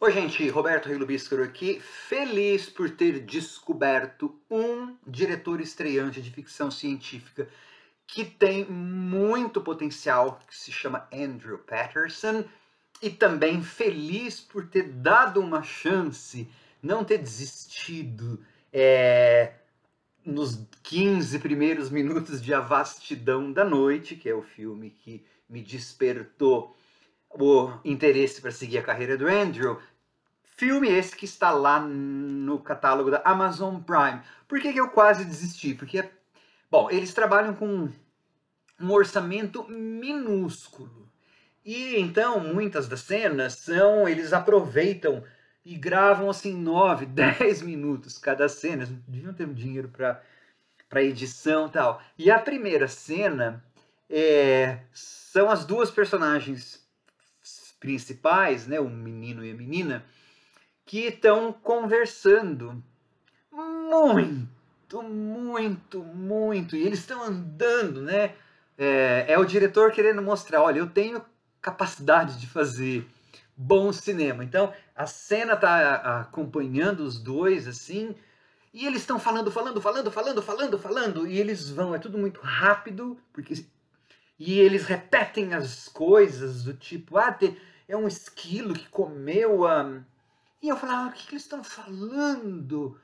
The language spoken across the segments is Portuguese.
Oi, gente, Roberto Reilubiscaro aqui, feliz por ter descoberto um diretor estreante de ficção científica que tem muito potencial, que se chama Andrew Patterson, e também feliz por ter dado uma chance, não ter desistido é, nos 15 primeiros minutos de A Vastidão da Noite, que é o filme que me despertou o interesse para seguir a carreira do Andrew. Filme esse que está lá no catálogo da Amazon Prime. Por que, que eu quase desisti? Porque, bom, eles trabalham com um orçamento minúsculo. E então, muitas das cenas são. Eles aproveitam e gravam assim 9, 10 minutos cada cena. Eles não deviam ter dinheiro para para edição e tal. E a primeira cena é, são as duas personagens principais, né, o menino e a menina, que estão conversando muito, muito, muito, e eles estão andando, né? É, é o diretor querendo mostrar, olha, eu tenho capacidade de fazer bom cinema. Então a cena tá acompanhando os dois assim, e eles estão falando, falando, falando, falando, falando, falando, e eles vão, é tudo muito rápido, porque e eles repetem as coisas do tipo, ah, tem é um esquilo que comeu a. E eu falava, o que, que eles estão falando?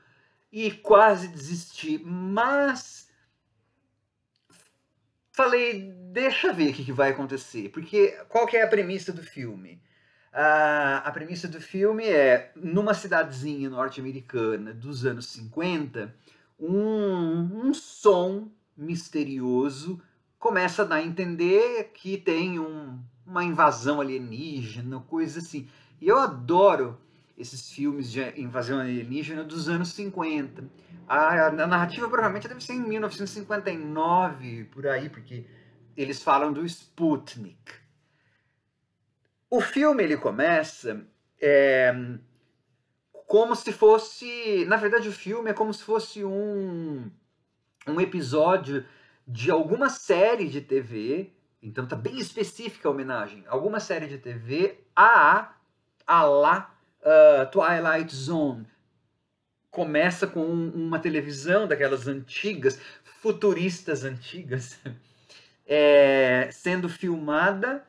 E quase desisti, mas falei, deixa ver o que, que vai acontecer, porque qual que é a premissa do filme? Uh, a premissa do filme é, numa cidadezinha norte-americana dos anos 50, um, um som misterioso começa a dar a entender que tem um uma invasão alienígena, coisa assim. E eu adoro esses filmes de invasão alienígena dos anos 50. A, a narrativa provavelmente deve ser em 1959, por aí, porque eles falam do Sputnik. O filme ele começa é, como se fosse, na verdade o filme é como se fosse um um episódio de alguma série de TV então tá bem específica a homenagem. Alguma série de TV a a lá uh, Twilight Zone começa com uma televisão daquelas antigas, futuristas antigas, é, sendo filmada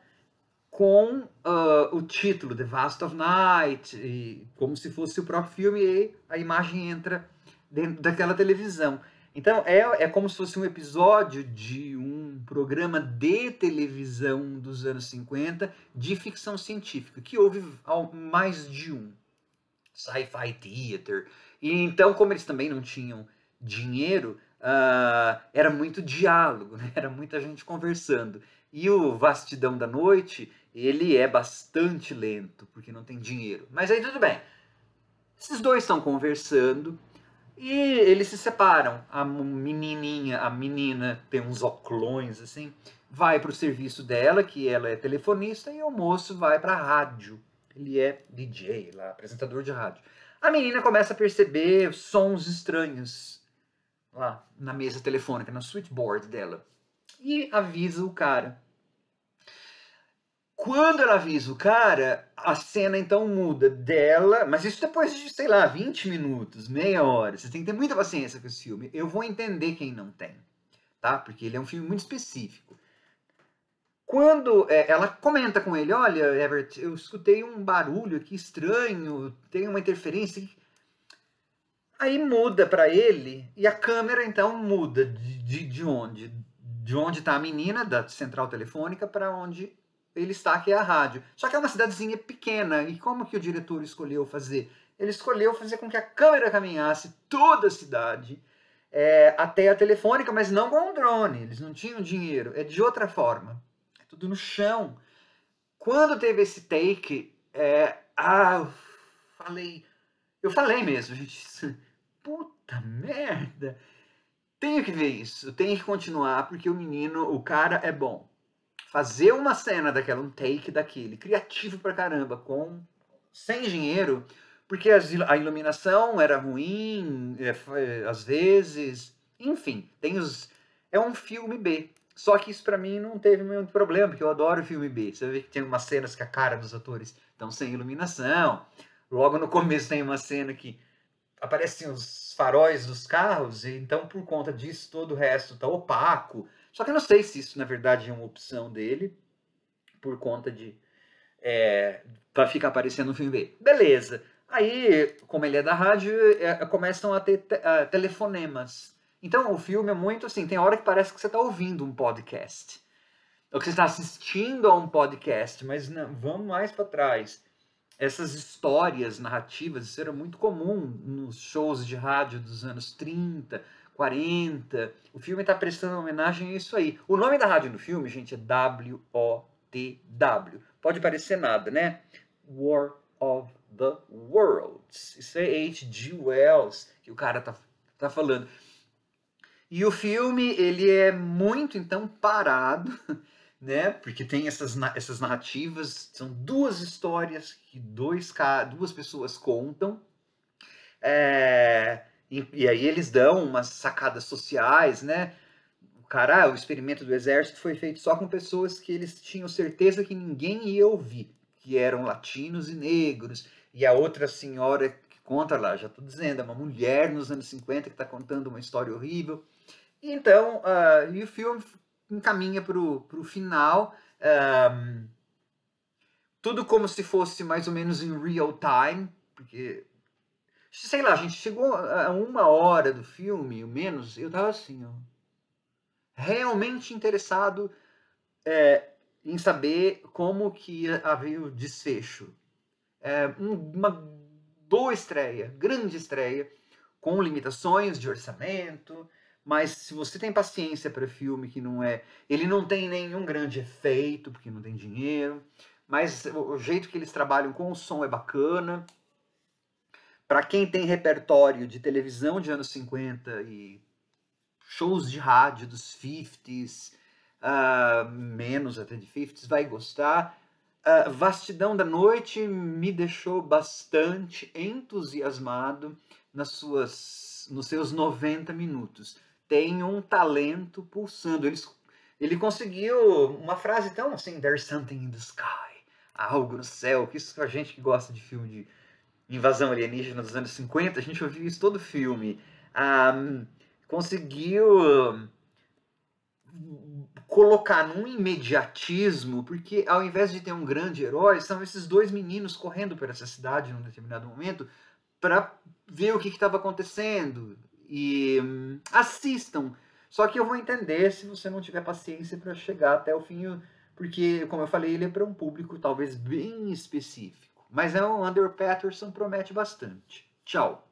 com uh, o título The Vast of Night, e, como se fosse o próprio filme, e a imagem entra dentro daquela televisão. Então é, é como se fosse um episódio de um programa de televisão dos anos 50 de ficção científica, que houve mais de um. Sci-fi theater. E então, como eles também não tinham dinheiro, uh, era muito diálogo, né? era muita gente conversando. E o Vastidão da Noite, ele é bastante lento, porque não tem dinheiro. Mas aí tudo bem. Esses dois estão conversando, e eles se separam. A menininha, a menina tem uns oclões assim, vai para o serviço dela, que ela é telefonista, e o moço vai para a rádio. Ele é DJ, lá, apresentador de rádio. A menina começa a perceber sons estranhos lá na mesa telefônica, na switchboard dela. E avisa o cara. Quando ela avisa o cara, a cena então muda dela, mas isso depois de, sei lá, 20 minutos, meia hora. Você tem que ter muita paciência com esse filme. Eu vou entender quem não tem, tá? Porque ele é um filme muito específico. Quando é, ela comenta com ele, olha, Everett, eu escutei um barulho aqui estranho, tem uma interferência. Aí muda para ele e a câmera então muda de, de, de onde? De onde está a menina, da central telefônica, para onde ele está aqui à rádio. Só que é uma cidadezinha pequena, e como que o diretor escolheu fazer? Ele escolheu fazer com que a câmera caminhasse toda a cidade é, até a telefônica, mas não com um drone, eles não tinham dinheiro, é de outra forma. É tudo no chão. Quando teve esse take, é, ah, eu falei, eu falei mesmo, gente, puta merda, tenho que ver isso, tenho que continuar, porque o menino, o cara é bom fazer uma cena daquela, um take daquele, criativo pra caramba, com sem dinheiro, porque a iluminação era ruim, é, é, às vezes, enfim, tem os é um filme B. Só que isso para mim não teve muito problema, porque eu adoro filme B. Você vê que tem umas cenas que a cara dos atores estão sem iluminação. Logo no começo tem uma cena que aparecem os faróis dos carros, e então por conta disso todo o resto tá opaco. Só que eu não sei se isso, na verdade, é uma opção dele, por conta de. É, para ficar aparecendo no filme dele. Beleza. Aí, como ele é da rádio, é, começam a ter te, telefonemas. Então, o filme é muito assim: tem hora que parece que você está ouvindo um podcast. Ou que você está assistindo a um podcast, mas não, vamos mais para trás. Essas histórias narrativas, isso era muito comum nos shows de rádio dos anos 30, 40. O filme está prestando homenagem a isso aí. O nome da rádio no filme, gente, é W-O-T-W. Pode parecer nada, né? War of the Worlds. Isso é H.G. Wells que o cara tá, tá falando. E o filme, ele é muito, então, parado, né? Porque tem essas, essas narrativas, são duas histórias que dois, duas pessoas contam. É, e, e, aí eles dão umas sacadas sociais, né? O cara, ah, o experimento do exército foi feito só com pessoas que eles tinham certeza que ninguém ia ouvir, que eram latinos e negros. E a outra senhora que conta lá, já estou dizendo, é uma mulher nos anos 50 que está contando uma história horrível. Então, uh, e o filme encaminha para o final. Um, tudo como se fosse mais ou menos em real time, porque Sei lá, a gente chegou a uma hora do filme, ou menos, eu tava assim, ó. Realmente interessado é, em saber como que havia o desfecho. É, uma boa estreia, grande estreia, com limitações de orçamento, mas se você tem paciência para filme que não é, ele não tem nenhum grande efeito porque não tem dinheiro, mas o jeito que eles trabalham com o som é bacana. Para quem tem repertório de televisão de anos 50 e shows de rádio dos 50s, uh, ah, menos até de 50s, vai gostar. Uh, Vastidão da Noite me deixou bastante entusiasmado nas suas, nos seus 90 minutos. Tem um talento pulsando. ele conseguiu uma frase tão assim: There's something in the sky. Algo no céu. Que isso pra gente que gosta de filme de invasão alienígena dos anos 50, a gente ouviu isso todo filme. Ah, conseguiu hum, colocar num imediatismo, porque ao invés de ter um grande herói, são esses dois meninos correndo por essa cidade num determinado momento para ver o que estava acontecendo. E hum, assistam. Só que eu vou entender se você não tiver paciência para chegar até o fim, porque, como eu falei, ele é para um público talvez bem específico. Mas é o Under Patterson promete bastante. Tchau.